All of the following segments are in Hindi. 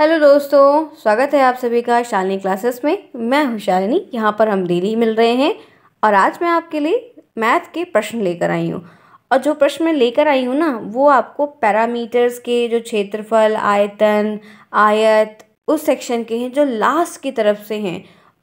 हेलो दोस्तों स्वागत है आप सभी का शालिनी क्लासेस में मैं हूँ शालिनी यहाँ पर हम डेली मिल रहे हैं और आज मैं आपके लिए मैथ के प्रश्न लेकर आई हूँ और जो प्रश्न मैं लेकर आई हूँ ना वो आपको पैरामीटर्स के जो क्षेत्रफल आयतन आयत उस सेक्शन के हैं जो लास्ट की तरफ से हैं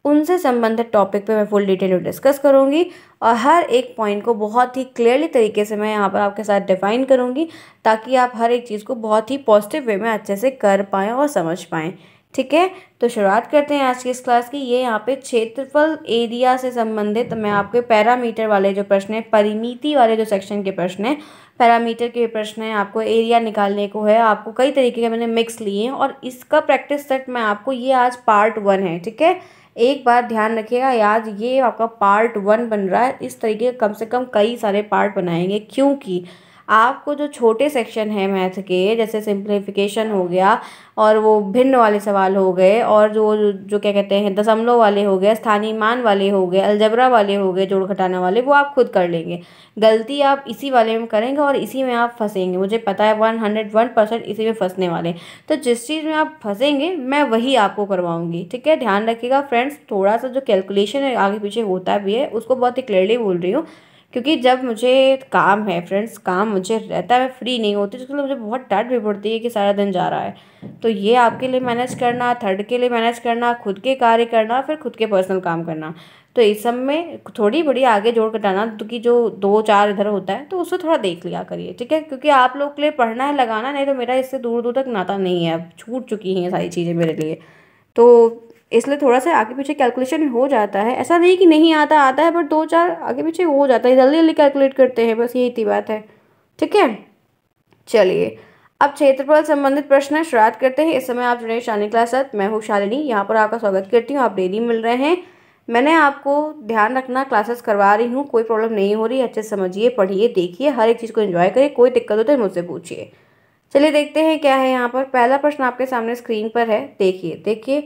उनसे संबंधित टॉपिक पे मैं फुल डिटेल में डिस्कस करूँगी और हर एक पॉइंट को बहुत ही क्लियरली तरीके से मैं यहाँ पर आपके साथ डिफाइन करूँगी ताकि आप हर एक चीज़ को बहुत ही पॉजिटिव वे में अच्छे से कर पाएँ और समझ पाएँ ठीक है तो शुरुआत करते हैं आज की इस क्लास की ये यहाँ पे क्षेत्रफल एरिया से संबंधित मैं आपके पैरामीटर वाले जो प्रश्न है परिमिति वाले जो सेक्शन के प्रश्न है पैरामीटर के प्रश्न हैं आपको एरिया निकालने को है आपको कई तरीके के मैंने मिक्स लिए हैं और इसका प्रैक्टिस सेट मैं आपको ये आज पार्ट वन है ठीक है एक बार ध्यान रखिएगा याद ये आपका पार्ट वन बन रहा है इस तरीके का कम से कम कई सारे पार्ट बनाएंगे क्योंकि आपको जो छोटे सेक्शन हैं मैथ के जैसे सिंप्लीफिकेशन हो गया और वो भिन्न वाले सवाल हो गए और जो जो क्या कहते हैं दशमलव वाले हो गए स्थानीय मान वाले हो गए अलजबरा वाले हो गए जोड़ घटाना वाले वो आप खुद कर लेंगे गलती आप इसी वाले में करेंगे और इसी में आप फंसेंगे मुझे पता है वन हंड्रेड वन परसेंट इसी में फंसने वाले तो जिस चीज़ में आप फंसेंगे मैं वही आपको करवाऊँगी ठीक है ध्यान रखिएगा फ्रेंड्स थोड़ा सा जो कैलकुलेशन है आगे पीछे होता भी है उसको बहुत ही क्लियरली बोल रही हूँ क्योंकि जब मुझे काम है फ्रेंड्स काम मुझे रहता है फ्री नहीं होती जिसके लिए मुझे बहुत डांट भी पड़ती है कि सारा दिन जा रहा है तो ये आपके लिए मैनेज करना थर्ड के लिए मैनेज करना खुद के कार्य करना फिर खुद के पर्सनल काम करना तो इस सब में थोड़ी बड़ी आगे जोड़ कटाना तो कि जो दो चार इधर होता है तो उसको थोड़ा देख लिया करिए ठीक है क्योंकि आप लोग के लिए पढ़ना है लगाना नहीं तो मेरा इससे दूर दूर तक नाता नहीं है अब छूट चुकी हैं सारी चीज़ें मेरे लिए तो इसलिए थोड़ा सा आगे पीछे कैलकुलेशन हो जाता है ऐसा नहीं कि नहीं आता आता है पर दो चार आगे पीछे हो जाता है जल्दी जल्दी कैलकुलेट करते हैं बस यही थी बात है ठीक है चलिए अब क्षेत्रफल संबंधित प्रश्न शुरुआत करते हैं इस समय आप जुड़े शालिनी क्लास साथ मैं हूँ शालिनी यहाँ पर आपका स्वागत करती हूँ आप डेली मिल रहे हैं मैंने आपको ध्यान रखना क्लासेस करवा रही हूँ कोई प्रॉब्लम नहीं हो रही अच्छे समझिए पढ़िए देखिए हर एक चीज़ को एंजॉय करिए कोई दिक्कत हो तो मुझसे पूछिए चलिए देखते हैं क्या है यहाँ पर पहला प्रश्न आपके सामने स्क्रीन पर है देखिए देखिए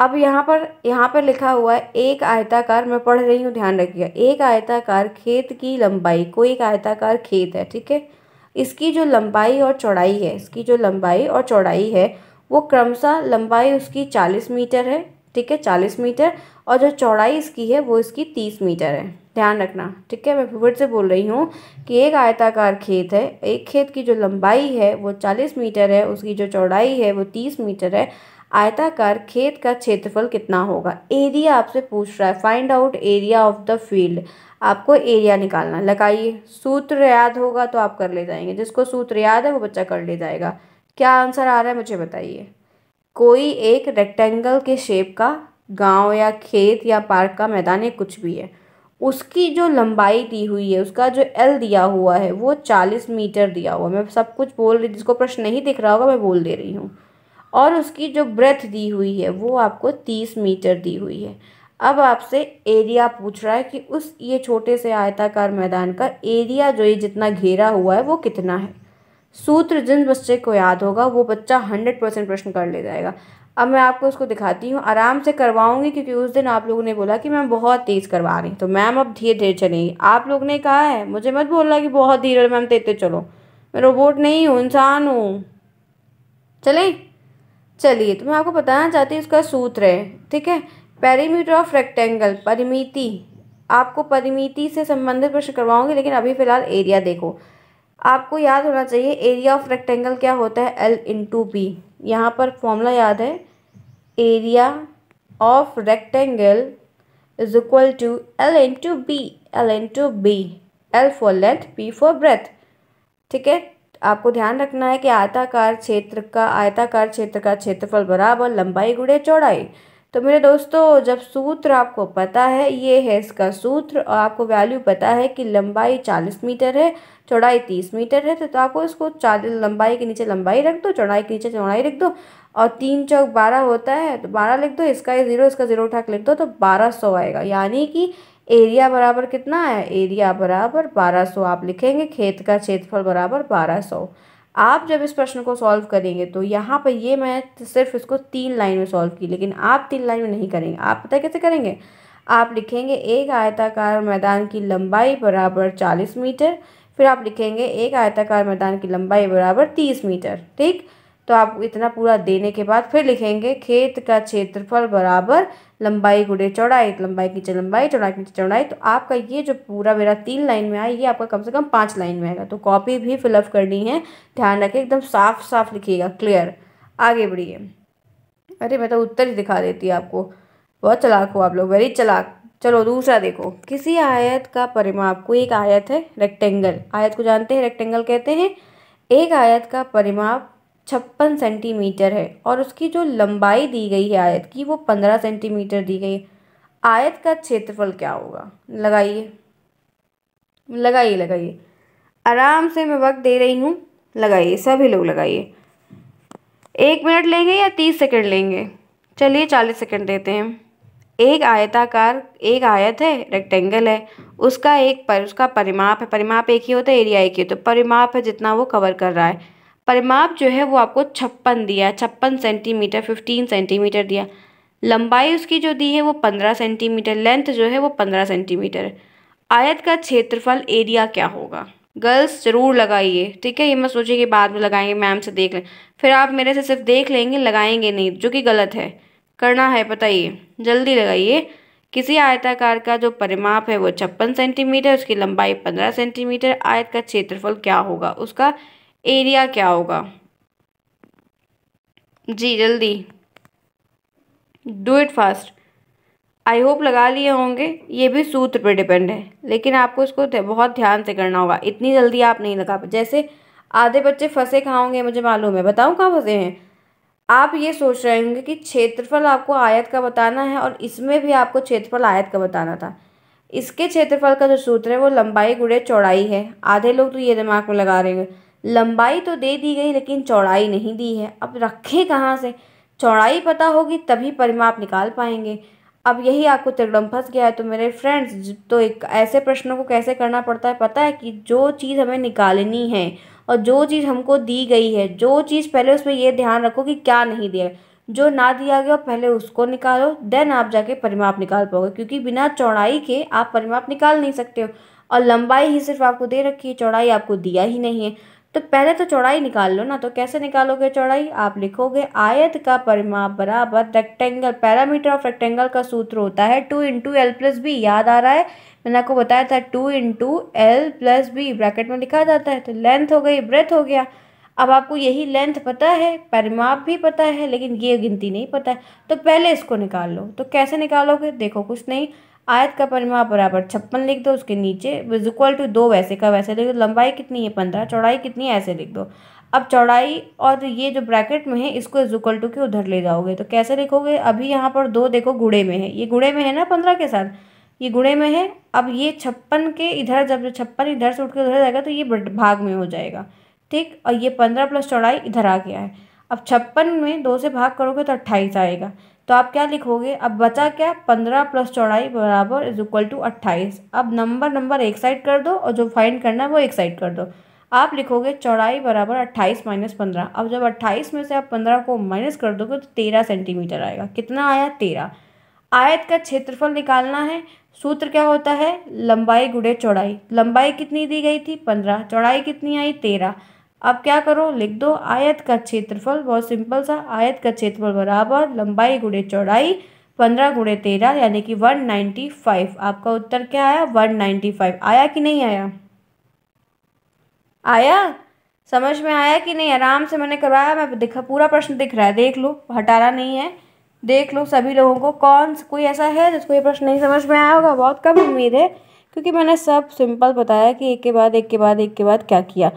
अब यहाँ पर यहाँ पर लिखा हुआ है एक आयताकार मैं पढ़ रही हूँ ध्यान रखिए एक आयताकार खेत की लंबाई कोई एक आयताकार खेत है ठीक है इसकी जो लंबाई और चौड़ाई है इसकी जो लंबाई और चौड़ाई है वो क्रमशः लंबाई उसकी चालीस मीटर है ठीक है चालीस मीटर और जो चौड़ाई इसकी है वो इसकी तीस मीटर है ध्यान रखना ठीक है मैं फिर से बोल रही हूँ कि एक आयताकार खेत है एक खेत की जो लंबाई है वो चालीस मीटर है उसकी जो चौड़ाई है वो तीस मीटर है आयताकार खेत का क्षेत्रफल कितना होगा एरिया आपसे पूछ रहा है find out area of the field आपको एरिया निकालना लगाइए सूत्र याद होगा तो आप कर ले जाएंगे जिसको सूत्र याद है वो बच्चा कर ले जाएगा क्या आंसर आ रहा है मुझे बताइए कोई एक रेक्टेंगल के शेप का गांव या खेत या पार्क का मैदान या कुछ भी है उसकी जो लंबाई दी हुई है उसका जो एल दिया हुआ है वो चालीस मीटर दिया हुआ मैं सब कुछ बोल रही जिसको प्रश्न नहीं दिख रहा होगा मैं बोल दे रही हूँ और उसकी जो ब्रेथ दी हुई है वो आपको तीस मीटर दी हुई है अब आपसे एरिया पूछ रहा है कि उस ये छोटे से आयताकार मैदान का एरिया जो ये जितना घेरा हुआ है वो कितना है सूत्र जिन बच्चे को याद होगा वो बच्चा हंड्रेड परसेंट प्रश्न कर ले जाएगा अब मैं आपको उसको दिखाती हूँ आराम से करवाऊँगी क्योंकि उस दिन आप लोगों ने बोला कि मैम बहुत तेज़ करवा रही तो मैम अब धीरे धीरे चलेंगी आप लोग ने कहा है मुझे मत बोलना कि बहुत धीरे मैम देते चलो मैं रोबोट नहीं हूँ इंसान हूँ चलें चलिए तो मैं आपको बताना चाहती हूँ इसका सूत्र है ठीक है पेरीमीटर ऑफ रेक्टेंगल परिमिति आपको परिमिति से संबंधित प्रश्न करवाऊंगी लेकिन अभी फ़िलहाल एरिया देखो आपको याद होना चाहिए एरिया ऑफ रेक्टेंगल क्या होता है एल इंटू बी यहाँ पर फॉर्मूला याद है area of rectangle is equal to L into B L into B L for length B for breadth ठीक है आपको ध्यान रखना है कि आयताकार क्षेत्र का आयताकार क्षेत्र का क्षेत्रफल बराबर लंबाई गुड़े चौड़ाई तो मेरे दोस्तों जब सूत्र आपको पता है ये है इसका सूत्र और आपको वैल्यू पता है कि लंबाई चालीस मीटर है चौड़ाई तीस मीटर है तो, तो आपको इसको चालीस लंबाई के नीचे लंबाई रख दो चौड़ाई के नीचे चौड़ाई रख दो और तीन चौक बारह होता है तो बारह लिख दो इसका ज़ीरो इसका ज़ीरो उठा के लिख दो तो बारह सौ आएगा यानी कि एरिया बराबर कितना है एरिया बराबर बारह सौ आप लिखेंगे खेत का क्षेत्रफल बराबर बारह सौ आप जब इस प्रश्न को सॉल्व करेंगे तो यहाँ पर ये मैं सिर्फ इसको तीन लाइन में सॉल्व की लेकिन आप तीन लाइन में नहीं करेंगे आप पता कैसे करेंगे आप लिखेंगे एक आयताकार मैदान की लंबाई बराबर चालीस मीटर फिर आप लिखेंगे एक आयताकार मैदान की लंबाई बराबर तीस मीटर ठीक तो आप इतना पूरा देने के बाद फिर लिखेंगे खेत का क्षेत्रफल बराबर लंबाई गुड़े चौड़ाई लंबाई नीचे लंबाई चौड़ाई नीचे चौड़ाई तो आपका ये जो पूरा मेरा तीन लाइन में आया ये आपका कम से कम पाँच लाइन में आएगा तो कॉपी भी फिलअप करनी है ध्यान रखें एकदम साफ साफ लिखिएगा क्लियर आगे बढ़िए अरे मैं तो उत्तर ही दिखा देती आपको बहुत चलाक हो आप लोग वेरी चलाक चलो दूसरा देखो किसी आयत का परिमाप को एक आयत है रेक्टेंगल आयत को जानते हैं रेक्टेंगल कहते हैं एक आयत का परिमाप छप्पन सेंटीमीटर है और उसकी जो लंबाई दी गई है आयत की वो पंद्रह सेंटीमीटर दी गई आयत का क्षेत्रफल क्या होगा लगाइए लगाइए लगाइए आराम से मैं वक्त दे रही हूँ लगाइए सभी लोग लगाइए एक मिनट लेंगे या तीस सेकंड लेंगे चलिए चालीस सेकंड देते हैं एक आयताकार एक आयत है रेक्टेंगल है उसका एक पर उसका परिमाप है परिमाप एक ही होता है एरिया एक ही होता है परिमाप है जितना वो कवर कर रहा है परिमाप जो है वो आपको छप्पन दिया छप्पन सेंटीमीटर फिफ्टीन सेंटीमीटर दिया लंबाई उसकी जो दी है वो पंद्रह सेंटीमीटर लेंथ जो है वो पंद्रह सेंटीमीटर आयत का क्षेत्रफल एरिया क्या होगा गर्ल्स ज़रूर लगाइए ठीक है ये मैं सोचिए कि बाद में लगाएंगे मैम से देख लें फिर आप मेरे से सिर्फ देख लेंगे लगाएंगे नहीं जो कि गलत है करना है बताइए जल्दी लगाइए किसी आयताकार का जो परिमाप है वो छप्पन सेंटीमीटर उसकी लंबाई पंद्रह सेंटीमीटर आयत का क्षेत्रफल क्या होगा उसका एरिया क्या होगा जी जल्दी do it fast I hope लगा लिए होंगे ये भी सूत्र पर डिपेंड है लेकिन आपको इसको बहुत ध्यान से करना होगा इतनी जल्दी आप नहीं लगा जैसे आधे बच्चे फंसे कहाँ होंगे मुझे मालूम है बताऊँ कहाँ फंसे हैं आप ये सोच रहे होंगे कि क्षेत्रफल आपको आयत का बताना है और इसमें भी आपको क्षेत्रफल आयत का बताना था इसके क्षेत्रफल का जो सूत्र है वो लंबाई गुड़े चौड़ाई है आधे लोग तो ये दिमाग में लगा रहे हैं लंबाई तो दे दी गई लेकिन चौड़ाई नहीं दी है अब रखें कहाँ से चौड़ाई पता होगी तभी परिमाप निकाल पाएंगे अब यही आपको तिरगड़म फंस गया है तो मेरे फ्रेंड्स तो एक ऐसे प्रश्नों को कैसे करना पड़ता है पता है कि जो चीज़ हमें निकालनी है और जो चीज़ हमको दी गई है जो चीज़ पहले उसमें ये ध्यान रखो कि क्या नहीं दिया जो ना दिया गया पहले उसको निकालो देन आप जाके परिमाप निकाल पाओगे क्योंकि बिना चौड़ाई के आप परिमाप निकाल नहीं सकते हो और लंबाई ही सिर्फ आपको दे रखी है चौड़ाई आपको दिया ही नहीं है तो पहले तो चौड़ाई निकाल लो ना तो कैसे निकालोगे चौड़ाई आप लिखोगे आयत का परिमाप बराबर रेक्टेंगल पैरामीटर ऑफ रेक्टेंगल का सूत्र होता है two into L plus B याद आ रहा है मैंने आपको बताया था two into L plus B bracket में लिखा जाता है तो लेंथ हो गई ब्रेथ हो गया अब आपको यही लेंथ पता है परिमाप भी पता है लेकिन ये गिनती नहीं पता है तो पहले इसको निकाल लो तो कैसे निकालोगे देखो कुछ नहीं आयत का परिमाप बराबर छप्पन लिख दो उसके नीचे इज इक्वल टू दो वैसे का वैसे लिख दो लंबाई कितनी है पंद्रह चौड़ाई कितनी है ऐसे लिख दो अब चौड़ाई और ये जो ब्रैकेट में है इसको इज इक्वल टू के उधर ले जाओगे तो कैसे लिखोगे अभी यहाँ पर दो देखो गुड़े में है ये गुड़े में है ना पंद्रह के साथ ये गुड़े में है अब ये छप्पन के इधर जब छप्पन इधर से उठ के उधर जाएगा तो ये भाग में हो जाएगा ठीक और ये पंद्रह प्लस चौड़ाई इधर आ गया है अब छप्पन में दो से भाग करोगे तो अट्ठाईस आएगा तो आप क्या लिखोगे अब बचा क्या पंद्रह प्लस चौड़ाई बराबर इज इक्वल टू अट्ठाईस अब नंबर नंबर एक साइड कर दो और जो फाइंड करना है वो एक साइड कर दो आप लिखोगे चौड़ाई बराबर अट्ठाईस माइनस पंद्रह अब जब अट्ठाईस में से आप पंद्रह को माइनस कर दोगे तो तेरह सेंटीमीटर आएगा कितना आया तेरह आयत का क्षेत्रफल निकालना है सूत्र क्या होता है लंबाई गुड़े चौड़ाई लंबाई कितनी दी गई थी पंद्रह चौड़ाई कितनी आई तेरह अब क्या करो लिख दो आयत का क्षेत्रफल बहुत सिंपल सा आयत का क्षेत्रफल बराबर लंबाई गुड़े चौड़ाई पंद्रह गुड़े तेरह यानी कि वन नाइन्टी फाइव आपका उत्तर क्या आया वन नाइन्टी फाइव आया कि नहीं आया आया समझ में आया कि नहीं आराम से मैंने करवाया मैं दिखा पूरा प्रश्न दिख रहा है देख लो हटाना नहीं है देख लो सभी लोगों को कौन कोई ऐसा है जिसको ये प्रश्न नहीं समझ में आया होगा बहुत कम उम्मीद है क्योंकि मैंने सब सिंपल बताया कि एक के बाद एक के बाद एक के बाद क्या किया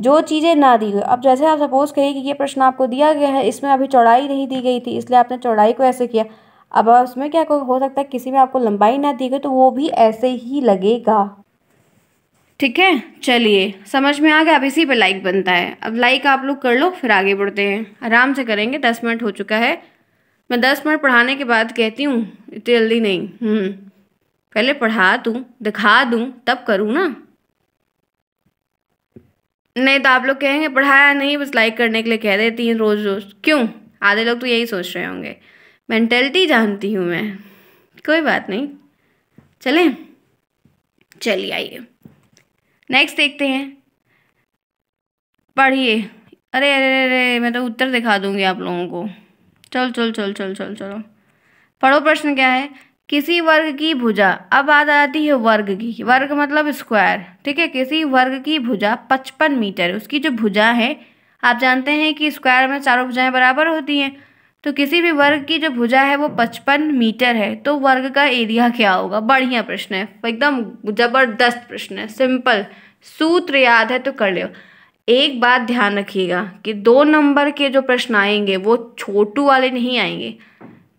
जो चीज़ें ना दी हुई अब जैसे आप सपोज़ कहिए कि ये प्रश्न आपको दिया गया है इसमें अभी चौड़ाई नहीं दी गई थी इसलिए आपने चौड़ाई को ऐसे किया अब उसमें क्या हो सकता है किसी में आपको लंबाई ना दी गई तो वो भी ऐसे ही लगेगा ठीक है चलिए समझ में आ गया अब इसी पे लाइक बनता है अब लाइक आप लोग कर लो फिर आगे बढ़ते हैं आराम से करेंगे दस मिनट हो चुका है मैं दस मिनट पढ़ाने के बाद कहती हूँ इतनी जल्दी नहीं हम्म। पहले पढ़ा दूँ दिखा दूँ तब करूँ ना नहीं तो आप लोग कहेंगे पढ़ाया नहीं बस लाइक करने के लिए कह देती हैं रोज़ रोज़ क्यों आधे लोग तो यही सोच रहे होंगे मेंटेलिटी जानती हूँ मैं कोई बात नहीं चलें चलिए आइए नेक्स्ट देखते हैं पढ़िए अरे अरे अरे मैं तो उत्तर दिखा दूंगी आप लोगों को चल चल चल चल चल चलो पढ़ो प्रश्न क्या है किसी वर्ग की भुजा अब बात आती है वर्ग की वर्ग मतलब स्क्वायर ठीक है किसी वर्ग की भुजा पचपन मीटर उसकी जो भुजा है आप जानते हैं कि स्क्वायर में चारों भुजाएं बराबर होती हैं तो किसी भी वर्ग की जो भुजा है वो पचपन मीटर है तो वर्ग का एरिया क्या होगा बढ़िया प्रश्न है एकदम ज़बरदस्त प्रश्न है सिंपल सूत्र याद है तो कर लो एक बात ध्यान रखिएगा कि दो नंबर के जो प्रश्न आएंगे वो छोटू वाले नहीं आएंगे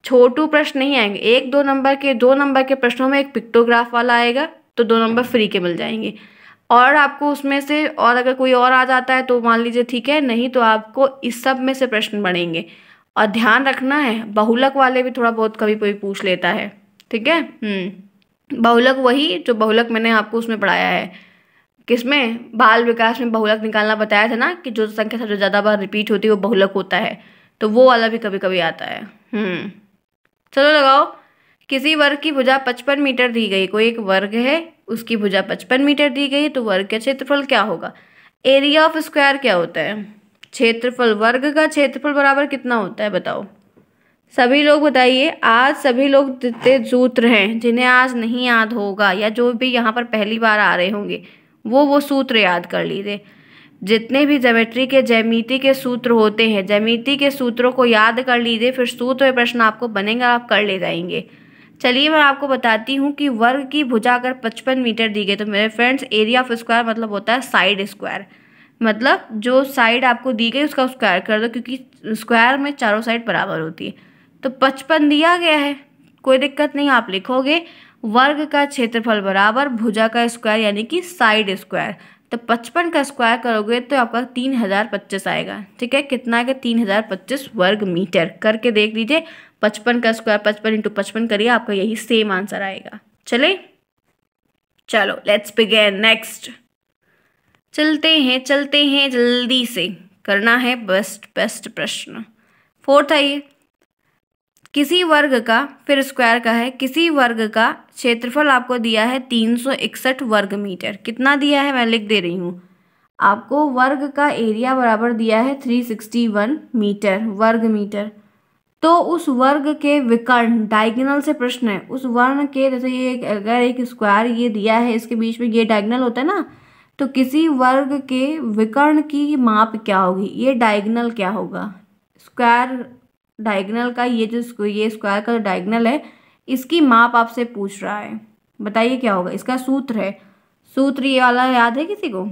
छोटू प्रश्न नहीं आएंगे एक दो नंबर के दो नंबर के प्रश्नों में एक पिक्टोग्राफ वाला आएगा तो दो नंबर हाँ। फ्री के मिल जाएंगे और आपको उसमें से और अगर कोई और आ जाता है तो मान लीजिए ठीक है नहीं तो आपको इस सब में से प्रश्न बनेंगे और ध्यान रखना है बहुलक वाले भी थोड़ा बहुत कभी कोई पूछ लेता है ठीक है हम्म। बहुलक वही जो बहुलक मैंने आपको उसमें पढ़ाया है किसमें बाल विकास में बहुलक निकालना बताया था ना कि जो संख्या सबसे ज़्यादा बार रिपीट होती है वो बहुलक होता है तो वो वाला भी कभी कभी आता है हम्म चलो लगाओ किसी वर्ग की भुजा पचपन मीटर दी गई कोई एक वर्ग है उसकी भुजा पचपन मीटर दी गई तो वर्ग का क्षेत्रफल क्या होगा एरिया ऑफ स्क्वायर क्या होता है क्षेत्रफल वर्ग का क्षेत्रफल बराबर कितना होता है बताओ सभी लोग बताइए आज सभी लोग जितने सूत्र हैं जिन्हें आज नहीं याद होगा या जो भी यहाँ पर पहली बार आ रहे होंगे वो वो सूत्र याद कर लीजिए जितने भी ज्योमेट्री के जैमिति के सूत्र होते हैं जैमिति के सूत्रों को याद कर लीजिए फिर सूत्र प्रश्न आपको बनेगा आप कर ले जाएंगे चलिए मैं आपको बताती हूँ कि वर्ग की भुजा अगर पचपन मीटर दी गई तो मेरे फ्रेंड्स एरिया ऑफ स्क्वायर मतलब होता है साइड स्क्वायर मतलब जो साइड आपको दी गई उसका स्क्वायर कर दो क्योंकि स्क्वायर में चारों साइड बराबर होती है तो पचपन दिया गया है कोई दिक्कत नहीं आप लिखोगे वर्ग का क्षेत्रफल बराबर भुजा का स्क्वायर यानी कि साइड स्क्वायर तो पचपन का स्क्वायर करोगे तो आपका तीन हज़ार पच्चीस आएगा ठीक है कितना आएगा तीन हज़ार पच्चीस वर्ग मीटर करके देख लीजिए पचपन का स्क्वायर पचपन इंटू पचपन करिए आपका यही सेम आंसर आएगा चले चलो लेट्स बिगेन नेक्स्ट चलते हैं चलते हैं जल्दी से करना है बेस्ट बेस्ट प्रश्न फोर्थ आइए किसी वर्ग का फिर स्क्वायर का है किसी वर्ग का क्षेत्रफल आपको दिया है तीन सौ इकसठ वर्ग मीटर कितना दिया है मैं लिख दे रही हूँ आपको वर्ग का एरिया बराबर दिया है थ्री सिक्सटी वन मीटर वर्ग मीटर तो उस वर्ग के विकर्ण डायगनल से प्रश्न है उस वर्ण के जैसे ये अगर एक स्क्वायर ये दिया है इसके बीच में ये डायगनल होता है ना तो किसी वर्ग के विकर्ण की माप क्या होगी ये डायगनल क्या होगा स्क्वायर डायगनल का ये जो ये स्क्वायर का जो डायगनल है इसकी माप आपसे पूछ रहा है बताइए क्या होगा इसका सूत्र है सूत्र ये वाला याद है किसी को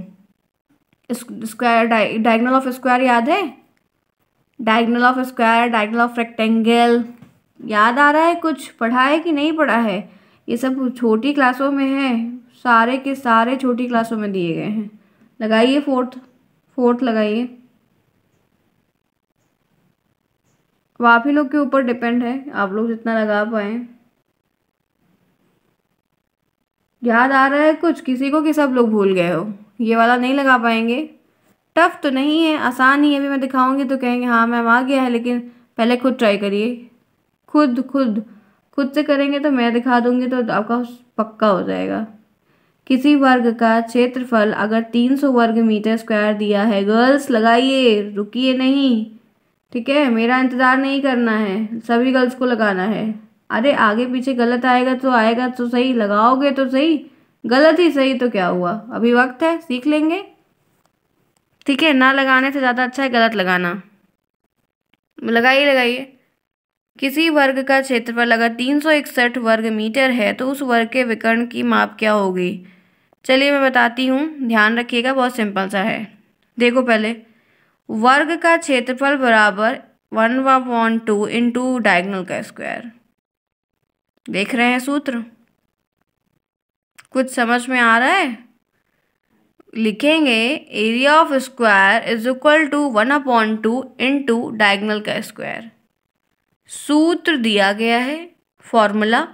स्क्वायर डायगनल ऑफ स्क्वायर याद है diagonal of square diagonal of rectangle याद आ रहा है कुछ पढ़ा है कि नहीं पढ़ा है ये सब छोटी क्लासों में है सारे के सारे छोटी क्लासों में दिए गए हैं लगाइए फोर्थ फोर्थ लगाइए वो आप ही लोग के ऊपर डिपेंड है आप लोग जितना लगा पाए याद आ रहा है कुछ किसी को कि सब लोग भूल गए हो ये वाला नहीं लगा पाएंगे टफ तो नहीं है आसान ही है अभी मैं दिखाऊंगी तो कहेंगे हाँ मैम आ गया है लेकिन पहले खुद ट्राई करिए खुद खुद खुद से करेंगे तो मैं दिखा दूंगी तो आपका पक्का हो जाएगा किसी वर्ग का क्षेत्रफल अगर 300 वर्ग मीटर स्क्वायर दिया है गर्ल्स लगाइए रुकिए नहीं ठीक है मेरा इंतज़ार नहीं करना है सभी गर्ल्स को लगाना है अरे आगे पीछे गलत आएगा तो आएगा तो सही लगाओगे तो सही गलत ही सही तो क्या हुआ अभी वक्त है सीख लेंगे ठीक है ना लगाने से ज़्यादा अच्छा है गलत लगाना लगाइए लगाइए किसी वर्ग का क्षेत्रफल अगर तीन सौ इकसठ वर्ग मीटर है तो उस वर्ग के विकर्ण की माप क्या होगी चलिए मैं बताती हूँ ध्यान रखिएगा बहुत सिंपल सा है देखो पहले वर्ग का क्षेत्रफल बराबर one one two into diagonal का स्क्वायर देख रहे हैं सूत्र कुछ समझ में आ रहा है लिखेंगे area of square is equal to one upon two into diagonal का स्क्वायर सूत्र दिया गया है फॉर्मूला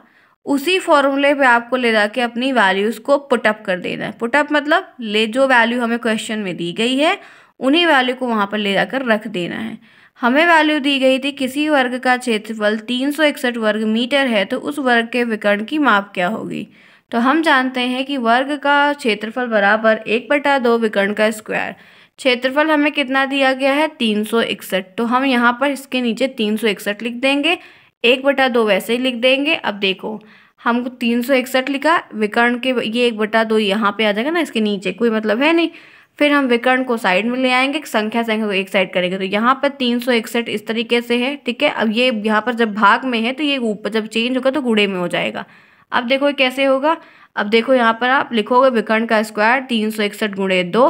उसी फॉर्मूले पे आपको ले जाके अपनी वैल्यूज़ को पुटअप कर देना है पुटअप मतलब ले जो वैल्यू हमें क्वेश्चन में दी गई है उन्हीं वैल्यू को वहाँ पर ले जाकर रख देना है हमें वैल्यू दी गई थी किसी वर्ग का क्षेत्रफल तीन वर्ग मीटर है तो उस वर्ग के विकर्ण की माप क्या होगी तो हम जानते हैं कि वर्ग का क्षेत्रफल बराबर एक बटा दो विकर्ण का स्क्वायर क्षेत्रफल हमें कितना दिया गया है तीन सौ इकसठ तो हम यहाँ पर इसके नीचे तीन सौ इकसठ लिख देंगे एक बटा दो वैसे ही लिख देंगे अब देखो हमको तीन सौ इकसठ लिखा विकर्ण के ये एक बटा दो यहाँ पर आ जाएगा ना इसके नीचे कोई मतलब है नहीं फिर हम विकर्ण को साइड में ले आएंगे संख्या संख्या को एक साइड करेंगे तो यहाँ पर तीन सौ इकसठ इस तरीके से है ठीक है अब ये यहाँ पर जब भाग में है तो ये ऊपर जब चेंज होगा तो गुड़े में हो जाएगा अब देखो कैसे होगा अब देखो यहाँ पर आप लिखोगे विकर्ण का स्क्वायर तीन सौ इकसठ गुड़े दो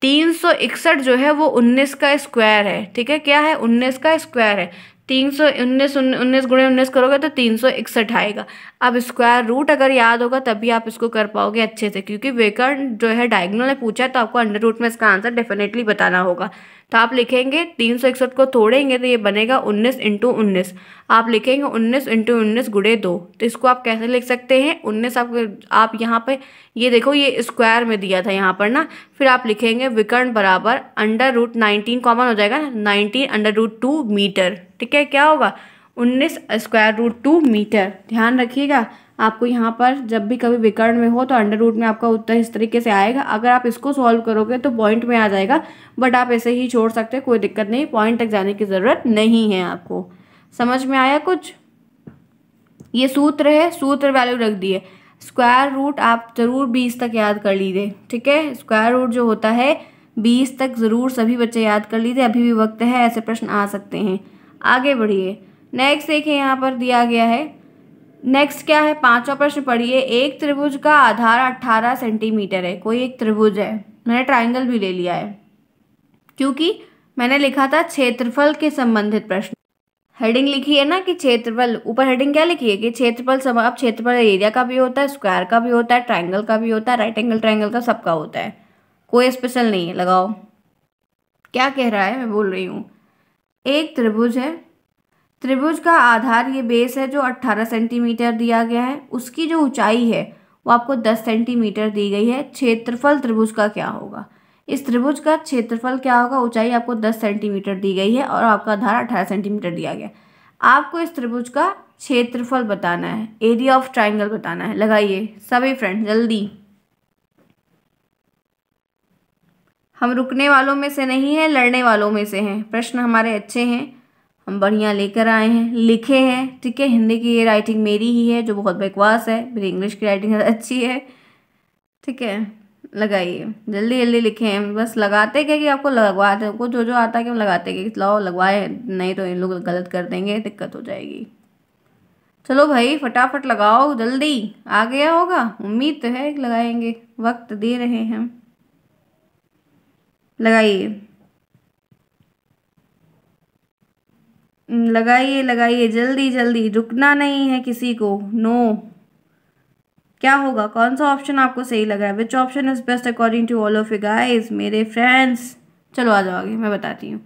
तीन सौ इकसठ जो है वो उन्नीस का स्क्वायर है ठीक है क्या है उन्नीस का स्क्वायर है तीन सौ उन्नीस उन्नीस गुणे उन्नीस करोगे तो तीन सौ इकसठ आएगा अब स्क्वायर रूट अगर याद होगा तभी आप इसको कर पाओगे अच्छे से क्योंकि वेकर जो है डायगनल ने पूछा है तो आपको अंडर रूट में इसका आंसर डेफिनेटली बताना होगा तो आप लिखेंगे तीन सौ इकसठ को तोड़ेंगे तो ये बनेगा उन्नीस इंटू उन्नीस आप लिखेंगे उन्नीस इंटू उन्नीस गुड़े दो तो इसको आप कैसे लिख सकते हैं उन्नीस आप आप यहाँ पे ये देखो ये स्क्वायर में दिया था यहाँ पर ना फिर आप लिखेंगे विकर्ण बराबर अंडर रूट नाइनटीन कॉमन हो जाएगा ना nineteen under root two meter ठीक तो है क्या होगा उन्नीस स्क्वायर रूट टू मीटर ध्यान रखिएगा आपको यहाँ पर जब भी कभी विकर्ण में हो तो अंडर रूट में आपका उत्तर इस तरीके से आएगा अगर आप इसको सॉल्व करोगे तो पॉइंट में आ जाएगा बट आप ऐसे ही छोड़ सकते हैं कोई दिक्कत नहीं पॉइंट तक जाने की ज़रूरत नहीं है आपको समझ में आया कुछ ये सूत्र है सूत्र वैल्यू रख दिए स्क्वायर रूट आप ज़रूर बीस तक याद कर लीजिए ठीक है स्क्वायर रूट जो होता है बीस तक ज़रूर सभी बच्चे याद कर लीजिए अभी भी वक्त है ऐसे प्रश्न आ सकते हैं आगे बढ़िए नेक्स्ट देखिए यहाँ पर दिया गया है नेक्स्ट क्या है पांचवा प्रश्न पढ़िए एक त्रिभुज का आधार 18 सेंटीमीटर है कोई एक त्रिभुज है मैंने ट्राइंगल भी ले लिया है क्योंकि मैंने लिखा था क्षेत्रफल के संबंधित प्रश्न हेडिंग लिखी है ना कि क्षेत्रफल ऊपर हेडिंग क्या लिखी है कि क्षेत्रफल सब अब क्षेत्रफल एरिया का भी होता है स्क्वायर का भी होता है ट्राइंगल का भी होता है राइट एंगल ट्राइंगल का सबका होता है कोई स्पेशल नहीं है लगाओ क्या कह रहा है मैं बोल रही हूँ एक त्रिभुज है त्रिभुज का आधार ये बेस है जो 18 सेंटीमीटर दिया गया है उसकी जो ऊंचाई है वो आपको 10 सेंटीमीटर दी गई है क्षेत्रफल त्रिभुज का क्या होगा इस त्रिभुज का क्षेत्रफल क्या होगा ऊंचाई आपको 10 सेंटीमीटर दी गई है और आपका आधार 18 सेंटीमीटर दिया गया आपको इस त्रिभुज का क्षेत्रफल बताना है एरिया ऑफ ट्राइंगल बताना है लगाइए सभी फ्रेंड जल्दी हम रुकने वालों में से नहीं हैं लड़ने वालों में से हैं प्रश्न हमारे अच्छे हैं हम बढ़िया लेकर आए हैं लिखे हैं ठीक है हिंदी की ये राइटिंग मेरी ही है जो बहुत बकवास है मेरी इंग्लिश की राइटिंग अच्छी है ठीक है लगाइए जल्दी जल्दी लिखे हैं बस लगाते क्या कि आपको लगवाते आपको जो जो आता है कि हम लगाते क्या लाओ लगवाए नहीं तो इन लोग गलत कर देंगे दिक्कत हो जाएगी चलो भाई फटाफट लगाओ जल्दी आ गया होगा उम्मीद तो है लगाएंगे वक्त दे रहे हैं हम लगाइए लगाइए लगाइए जल्दी जल्दी रुकना नहीं है किसी को नो क्या होगा कौन सा ऑप्शन आपको सही लगा है which option is best according to all of you guys मेरे फ्रेंड्स चलो आ जाओगे मैं बताती हूँ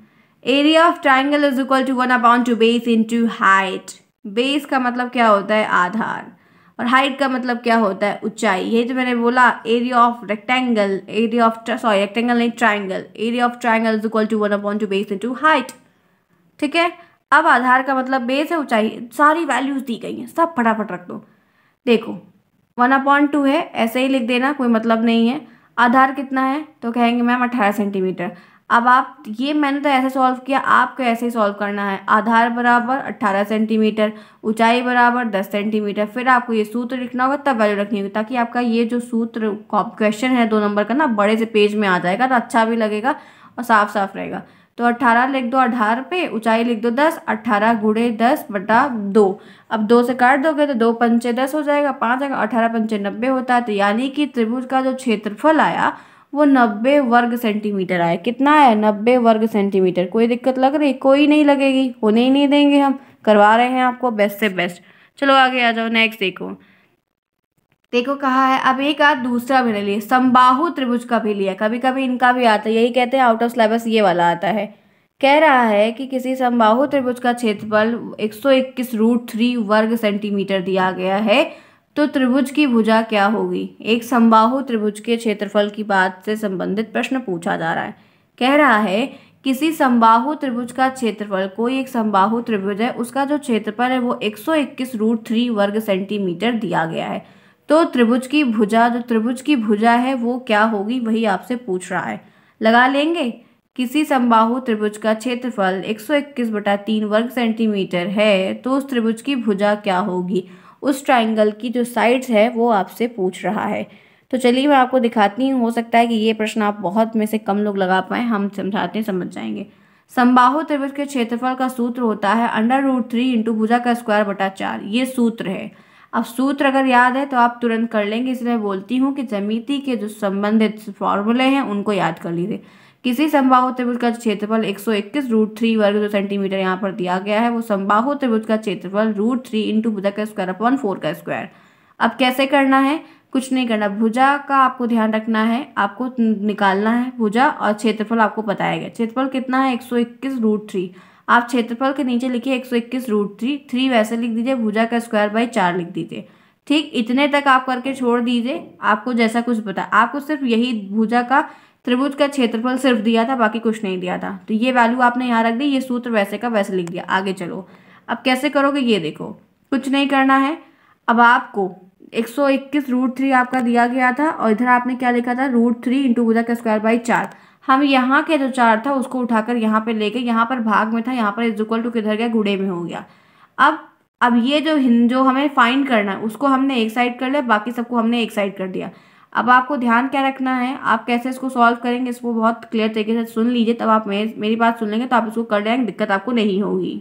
area of triangle is equal to one upon two base into height base का मतलब क्या होता है आधार और हाइट का मतलब क्या होता है ऊंचाई यही तो मैंने बोला area of rectangle area of sorry rectangle नहीं triangle area of triangle is equal to one upon two base into height ठीक है अब आधार का मतलब बेस है ऊंचाई सारी वैल्यूज दी गई हैं सब फटाफट रख दो देखो वन अपॉन टू है ऐसे ही लिख देना कोई मतलब नहीं है आधार कितना है तो कहेंगे मैम अट्ठारह सेंटीमीटर अब आप ये मैंने तो ऐसे सॉल्व किया आपको ऐसे ही सॉल्व करना है आधार बराबर अट्ठारह सेंटीमीटर ऊंचाई बराबर दस सेंटीमीटर फिर आपको ये सूत्र लिखना होगा तब वैल्यू रखनी होगी ताकि आपका ये जो सूत्र क्वेश्चन है दो नंबर का ना बड़े से पेज में आ जाएगा तो अच्छा भी लगेगा और साफ साफ रहेगा तो अट्ठारह लिख दो अठारह पे ऊंचाई लिख दो दस अट्ठारह गुड़े दस बटा दो अब दो से काट दोगे तो दो पंचे दस हो जाएगा पाँच अगर अठारह पंचे नब्बे होता है तो यानी कि त्रिभुज का जो क्षेत्रफल आया वो नब्बे वर्ग सेंटीमीटर आए कितना है नब्बे वर्ग सेंटीमीटर कोई दिक्कत लग रही कोई नहीं लगेगी होने ही नहीं देंगे हम करवा रहे हैं आपको बेस्ट से बेस्ट चलो आगे आ जाओ नेक्स्ट देखो देखो कहा है अब एक आध दूसरा भी ले लिया संबाहु त्रिभुज का भी लिया कभी कभी इनका भी आता है यही कहते हैं आउट ऑफ सिलेबस ये वाला आता है कह रहा है कि किसी संबाहु त्रिभुज का क्षेत्रफल इक्कीस रूट थ्री वर्ग सेंटीमीटर दिया गया है तो त्रिभुज की भुजा क्या होगी एक समबाहु त्रिभुज के क्षेत्रफल की बात से संबंधित प्रश्न पूछा जा रहा है कह रहा है किसी समबाहु त्रिभुज का क्षेत्रफल कोई एक समबाहु त्रिभुज है उसका जो क्षेत्रफल है वो एक सौ इक्कीस रूट थ्री वर्ग सेंटीमीटर दिया गया है तो त्रिभुज की भुजा जो त्रिभुज की भुजा है वो क्या होगी वही आपसे पूछ रहा है लगा लेंगे किसी समबाहु त्रिभुज का क्षेत्रफल एक सौ इक्कीस बटा तीन वर्ग सेंटीमीटर है तो उस त्रिभुज की भुजा क्या होगी उस ट्राइंगल की जो साइड्स है वो आपसे पूछ रहा है तो चलिए मैं आपको दिखाती हूँ हो सकता है कि ये प्रश्न आप बहुत में से कम लोग लगा पाएँ हम समझाते हैं समझ जाएंगे संबाहु त्रिभुज के क्षेत्रफल का सूत्र होता है अंडर रूट थ्री इंटू भुजा का स्क्वायर बटा चार ये सूत्र है अब सूत्र अगर याद है तो आप तुरंत कर लेंगे इसलिए बोलती हूँ कि जमीती के जो संबंधित फॉर्मूले हैं उनको याद कर लीजिए किसी समबाहु त्रिभुज का क्षेत्रफल एक सौ इक्कीस रूट थ्री वर्ग जो सेंटीमीटर यहाँ पर दिया गया है वो समबाहु त्रिभुज का क्षेत्रफल रूट थ्री इंटू भुजा का स्क्वायर अपॉन फोर का स्क्वायर अब कैसे करना है कुछ नहीं करना भुजा का आपको ध्यान रखना है आपको निकालना है भुजा और क्षेत्रफल आपको बताया गया क्षेत्रफल कितना है एक सौ इक्कीस रूट थ्री आप क्षेत्रफल के नीचे लिखिए एक सौ इक्कीस रूट थ्री थ्री वैसे लिख दीजिए भुजा का स्क्वायर बाई चार लिख दीजिए ठीक इतने तक आप करके छोड़ दीजिए आपको जैसा कुछ बता आपको सिर्फ यही भुजा का त्रिभुज का क्षेत्रफल सिर्फ दिया था बाकी कुछ नहीं दिया था तो ये वैल्यू आपने यहाँ रख दी ये सूत्र वैसे का वैसे लिख दिया आगे चलो अब कैसे करोगे ये देखो कुछ नहीं करना है अब आपको एक सौ इक्कीस रूट थ्री आपका दिया गया था और इधर आपने क्या लिखा था रूट थ्री इंटू बुधा का स्क्वायर बाई चार हम यहाँ के जो चार था उसको उठाकर यहाँ पे लेके यहाँ पर भाग में था यहाँ पर इज इक्वल टू किधर गया घुड़े में हो गया अब अब ये जो हिंद जो हमें फाइंड करना है उसको हमने एक साइड कर लिया बाकी सबको हमने एक साइड कर दिया अब आपको ध्यान क्या रखना है आप कैसे इसको सॉल्व करेंगे इसको बहुत क्लियर तरीके से सुन लीजिए तब आप मेरी बात सुन लेंगे तो आप इसको कर लेंगे दिक्कत आपको नहीं होगी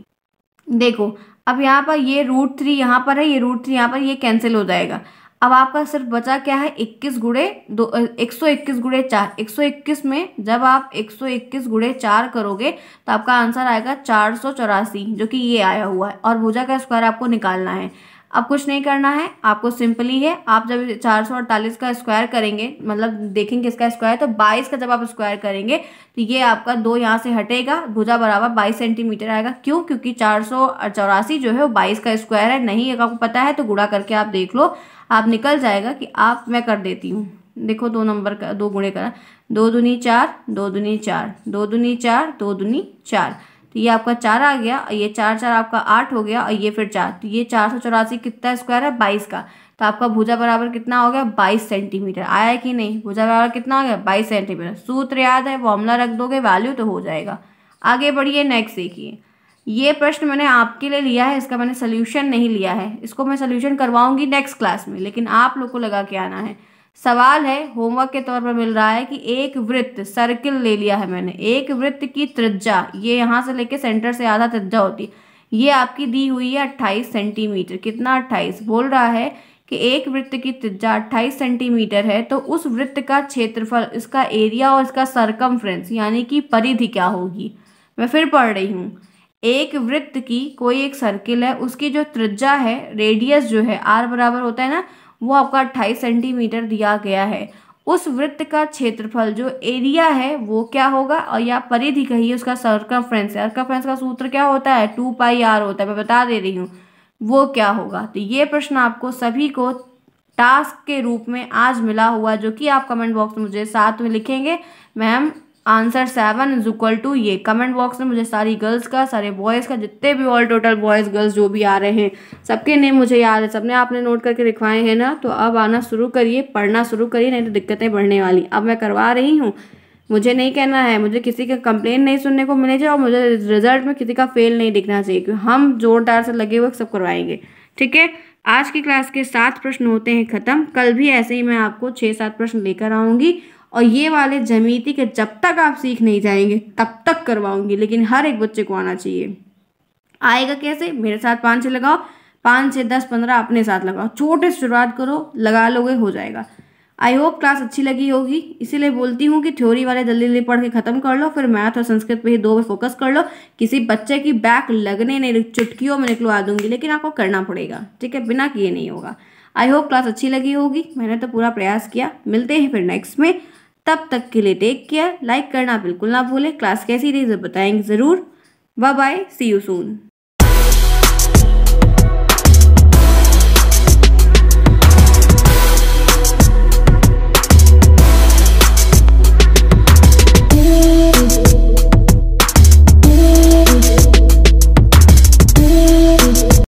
देखो अब यहाँ पर ये रूट थ्री यहाँ पर है ये रूट थ्री यहाँ पर ये कैंसिल हो जाएगा अब आपका सिर्फ बचा क्या है इक्कीस गुड़े दो एक सौ इक्कीस गुड़े चार एक सौ इक्कीस में जब आप एक सौ इक्कीस गुड़े चार करोगे तो आपका आंसर आएगा चार सौ चौरासी जो कि ये आया हुआ है और भुजा का स्क्वायर आपको निकालना है अब कुछ नहीं करना है आपको सिंपली है आप जब चार सौ अड़तालीस का स्क्वायर करेंगे मतलब देखेंगे इसका स्क्वायर तो बाईस का जब आप स्क्वायर करेंगे तो ये आपका दो यहाँ से हटेगा भुजा बराबर बाईस सेंटीमीटर आएगा क्यों क्योंकि चार सौ चौरासी जो है वो बाईस का स्क्वायर है नहीं एक आपको पता है तो गुड़ा करके आप देख लो आप निकल जाएगा कि आप मैं कर देती हूँ देखो दो नंबर का दो गुणे करा दो दुनी चार दो दुनी चार दो दुनी चार दो दुनी चार तो ये आपका चार आ गया ये चार चार आपका आठ हो गया और ये फिर चार तो ये चार सौ चौरासी कितना स्क्वायर है बाईस का तो आपका भुजा बराबर कितना हो गया बाईस सेंटीमीटर आया कि नहीं भुजा बराबर कितना हो गया बाईस सेंटीमीटर सूत्र याद है फॉर्मूला रख दोगे वैल्यू तो हो जाएगा आगे बढ़िए नेक्स्ट देखिए ये प्रश्न मैंने आपके लिए लिया है इसका मैंने सोल्यूशन नहीं लिया है इसको मैं सोल्यूशन करवाऊंगी नेक्स्ट क्लास में लेकिन आप लोग को लगा के आना है सवाल है होमवर्क के तौर पर मिल रहा है कि एक वृत्त सर्किल ले लिया है मैंने एक वृत्त की त्रिज्या ये यहाँ से लेके सेंटर से आधा त्रिज्या होती है ये आपकी दी हुई है अट्ठाईस सेंटीमीटर कितना अट्ठाईस बोल रहा है कि एक वृत्त की त्रिज्या अट्ठाईस सेंटीमीटर है तो उस वृत्त का क्षेत्रफल इसका एरिया और इसका सरकम यानी कि परिधि क्या होगी मैं फिर पढ़ रही हूँ एक वृत्त की कोई एक सर्किल है उसकी जो त्रिज्या है रेडियस जो है आर बराबर होता है ना वो आपका अट्ठाईस सेंटीमीटर दिया गया है उस वृत्त का क्षेत्रफल जो एरिया है वो क्या होगा और या परिधि कही उसका सर्कमफ्रेंस सर्कमफ्रेंस का सूत्र क्या होता है टू पाई आर होता है मैं बता दे रही हूँ वो क्या होगा तो ये प्रश्न आपको सभी को टास्क के रूप में आज मिला हुआ जो कि आप कमेंट बॉक्स में मुझे साथ में लिखेंगे ma'am answer seven is equal to ये कमेंट बॉक्स में मुझे सारी गर्ल्स का सारे बॉयज़ का जितने भी ऑल टोटल बॉयज़ गर्ल्स जो भी आ रहे हैं सबके नेम मुझे याद है सबने आपने नोट करके लिखवाए हैं ना तो अब आना शुरू करिए पढ़ना शुरू करिए नहीं तो दिक्कतें बढ़ने वाली अब मैं करवा रही हूँ मुझे नहीं कहना है मुझे किसी का कंप्लेन नहीं सुनने को मिलेगा और मुझे रिजल्ट में किसी का फेल नहीं दिखना चाहिए क्योंकि हम जोरदार से लगे हुए सब करवाएंगे ठीक है आज की क्लास के सात प्रश्न होते हैं ख़त्म कल भी ऐसे ही मैं आपको छः सात प्रश्न लेकर आऊँगी और ये वाले जमीती के जब तक आप सीख नहीं जाएंगे तब तक करवाऊंगी लेकिन हर एक बच्चे को आना चाहिए आएगा कैसे मेरे साथ पाँच छः लगाओ पाँच छः दस पंद्रह अपने साथ लगाओ छोटे शुरुआत करो लगा लोगे हो जाएगा आई होप क्लास अच्छी लगी होगी इसीलिए बोलती हूँ कि थ्योरी वाले जल्दी जल्दी पढ़ के ख़त्म कर लो फिर मैथ और संस्कृत पे ही दो पे फोकस कर लो किसी बच्चे की बैक लगने नहीं चुटकियों में निकलवा दूंगी लेकिन आपको करना पड़ेगा ठीक है बिना किए नहीं होगा आई होप क्लास अच्छी लगी होगी मैंने तो पूरा प्रयास किया मिलते हैं फिर नेक्स्ट में तब तक के लिए टेक केयर लाइक करना बिल्कुल ना भूलें क्लास कैसी रही बताएंगे ज़रूर bye bye see you soon